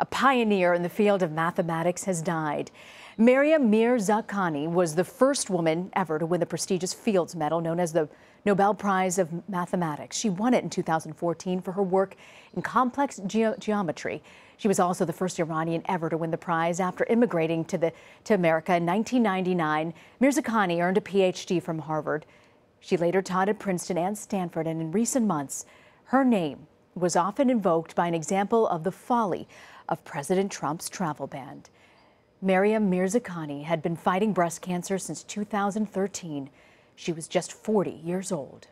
a pioneer in the field of mathematics, has died. Maryam Mirzakhani was the first woman ever to win the prestigious Fields Medal, known as the Nobel Prize of Mathematics. She won it in 2014 for her work in complex ge geometry. She was also the first Iranian ever to win the prize after immigrating to, the, to America in 1999. Mirzakhani earned a PhD from Harvard. She later taught at Princeton and Stanford, and in recent months, her name was often invoked by an example of the folly of President Trump's travel ban. Mariam Mirzakhani had been fighting breast cancer since 2013. She was just 40 years old.